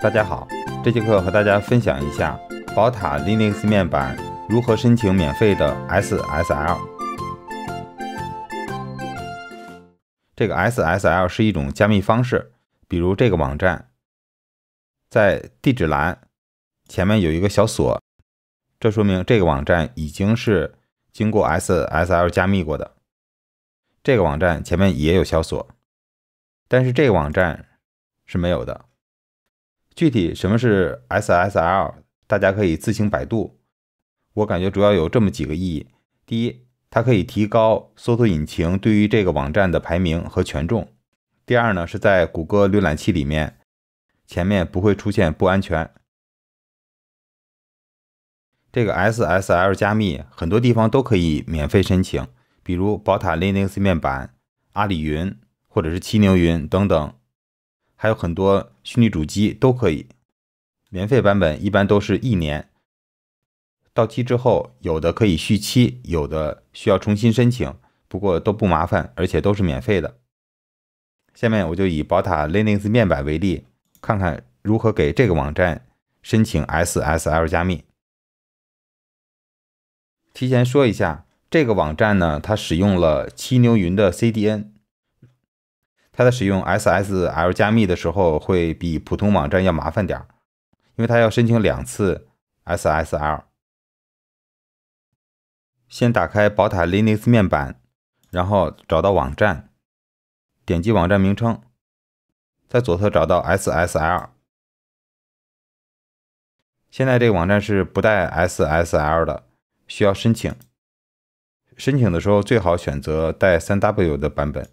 大家好，这节课和大家分享一下宝塔 Linux 面板如何申请免费的 SSL。这个 SSL 是一种加密方式，比如这个网站，在地址栏前面有一个小锁，这说明这个网站已经是经过 SSL 加密过的。这个网站前面也有小锁，但是这个网站是没有的。具体什么是 SSL，大家可以自行百度。我感觉主要有这么几个意义：第一，它可以提高搜索引擎对于这个网站的排名和权重；第二呢，是在谷歌浏览器里面前面不会出现“不安全”这个 SSL 加密，很多地方都可以免费申请，比如宝塔 Linux 面板、阿里云或者是七牛云等等。还有很多虚拟主机都可以，免费版本一般都是一年，到期之后有的可以续期，有的需要重新申请，不过都不麻烦，而且都是免费的。下面我就以宝塔 Linux 面板为例，看看如何给这个网站申请 SSL 加密。提前说一下，这个网站呢，它使用了七牛云的 CDN。它在使用 SSL 加密的时候，会比普通网站要麻烦点儿，因为它要申请两次 SSL。先打开宝塔 Linux 面板，然后找到网站，点击网站名称，在左侧找到 SSL。现在这个网站是不带 SSL 的，需要申请。申请的时候最好选择带三 W 的版本。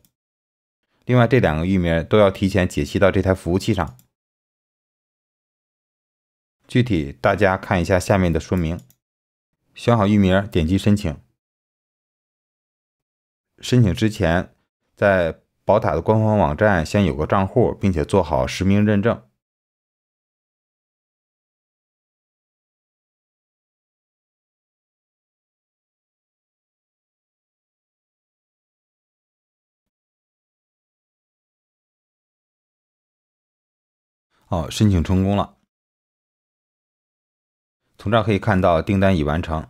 另外这两个域名都要提前解析到这台服务器上，具体大家看一下下面的说明。选好域名，点击申请。申请之前，在宝塔的官方网站先有个账户，并且做好实名认证。哦，申请成功了。从这儿可以看到订单已完成。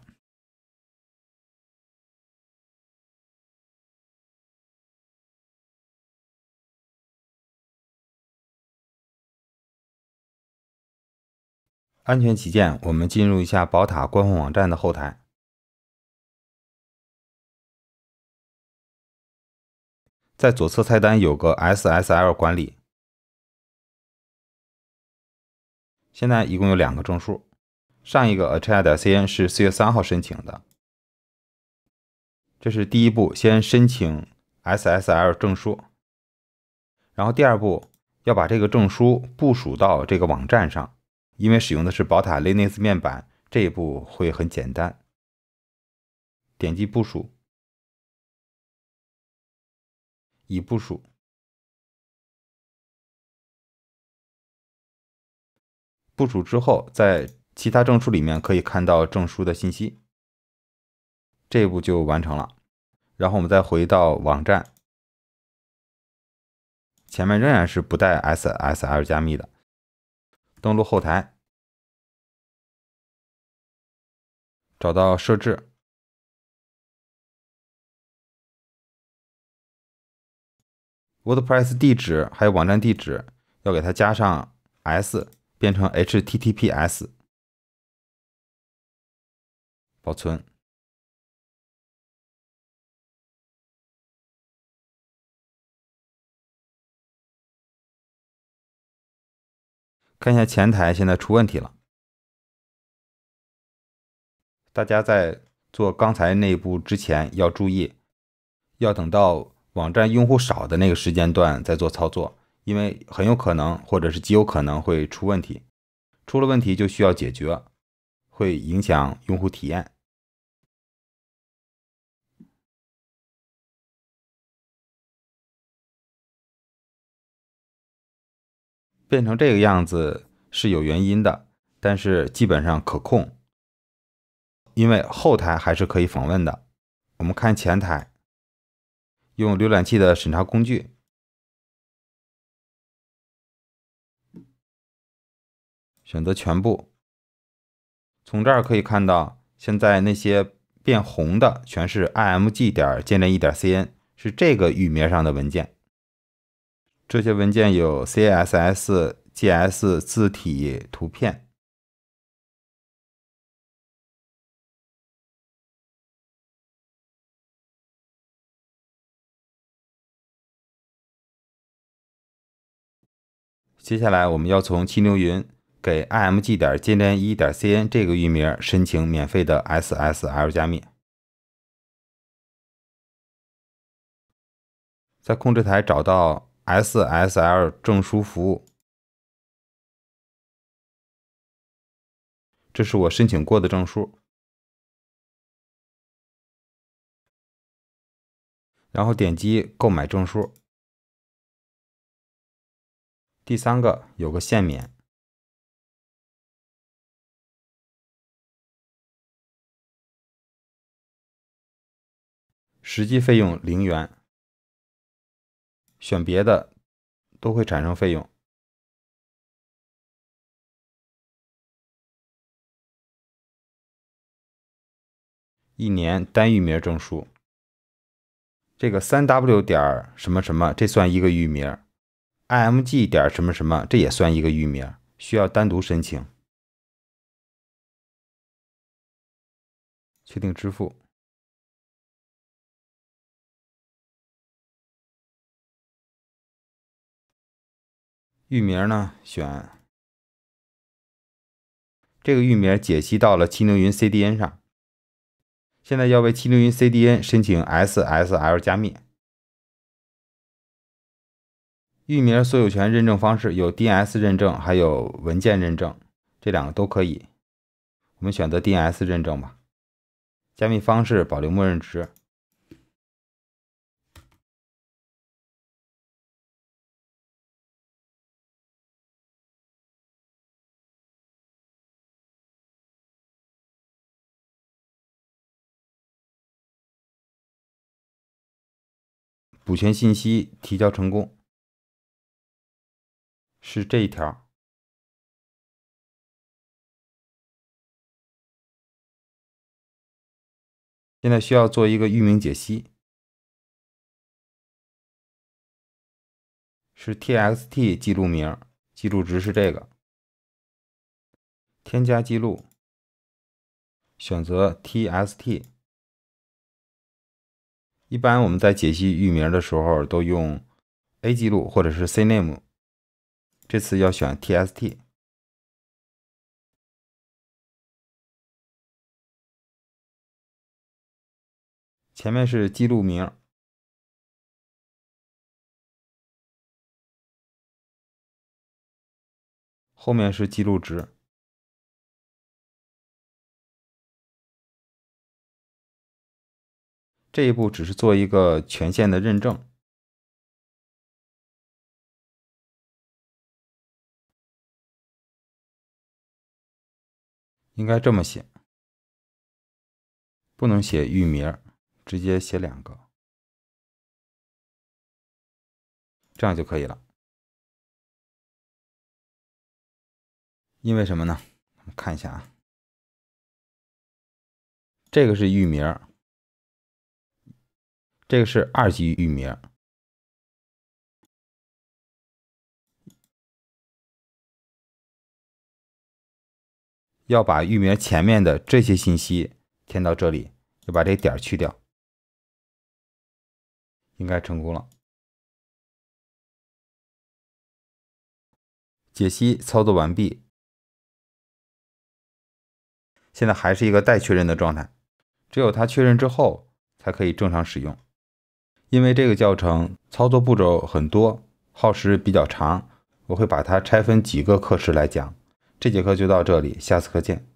安全起见，我们进入一下宝塔官方网站的后台，在左侧菜单有个 SSL 管理。现在一共有两个证书，上一个 a c h i e v e c n 是四月三号申请的，这是第一步，先申请 SSL 证书，然后第二步要把这个证书部署到这个网站上，因为使用的是宝塔 Linux 面板，这一步会很简单，点击部署，已部署。部署之后，在其他证书里面可以看到证书的信息，这一步就完成了。然后我们再回到网站，前面仍然是不带 SSL 加密的。登录后台，找到设置，WordPress 地址还有网站地址要给它加上 S。变成 HTTPS，保存。看一下前台现在出问题了。大家在做刚才那一步之前要注意，要等到网站用户少的那个时间段再做操作。因为很有可能，或者是极有可能会出问题，出了问题就需要解决，会影响用户体验。变成这个样子是有原因的，但是基本上可控，因为后台还是可以访问的。我们看前台，用浏览器的审查工具。选择全部，从这儿可以看到，现在那些变红的全是 i m g 点建站一点 c n，是这个域名上的文件。这些文件有 c s s、g s 字体、图片。接下来我们要从七牛云。给 img 点 jn1 点 cn 这个域名申请免费的 SSL 加密，在控制台找到 SSL 证书服务，这是我申请过的证书，然后点击购买证书，第三个有个限免。实际费用零元，选别的都会产生费用。一年单域名证书，这个三 W 点什么什么，这算一个域名；，IMG 点什么什么，这也算一个域名，需要单独申请。确定支付。域名呢？选这个域名解析到了七牛云 CDN 上。现在要为七牛云 CDN 申请 SSL 加密。域名所有权认证方式有 DNS 认证，还有文件认证，这两个都可以。我们选择 DNS 认证吧。加密方式保留默认值。主权信息提交成功，是这一条。现在需要做一个域名解析，是 TXT 记录名，记录值是这个。添加记录，选择 TXT。一般我们在解析域名的时候都用 A 记录或者是 C name，这次要选 TST。前面是记录名，后面是记录值。这一步只是做一个权限的认证，应该这么写，不能写域名，直接写两个，这样就可以了。因为什么呢？我们看一下，啊，这个是域名。这个是二级域名，要把域名前面的这些信息填到这里，要把这点儿去掉，应该成功了。解析操作完毕，现在还是一个待确认的状态，只有它确认之后才可以正常使用。因为这个教程操作步骤很多，耗时比较长，我会把它拆分几个课时来讲。这节课就到这里，下次课见。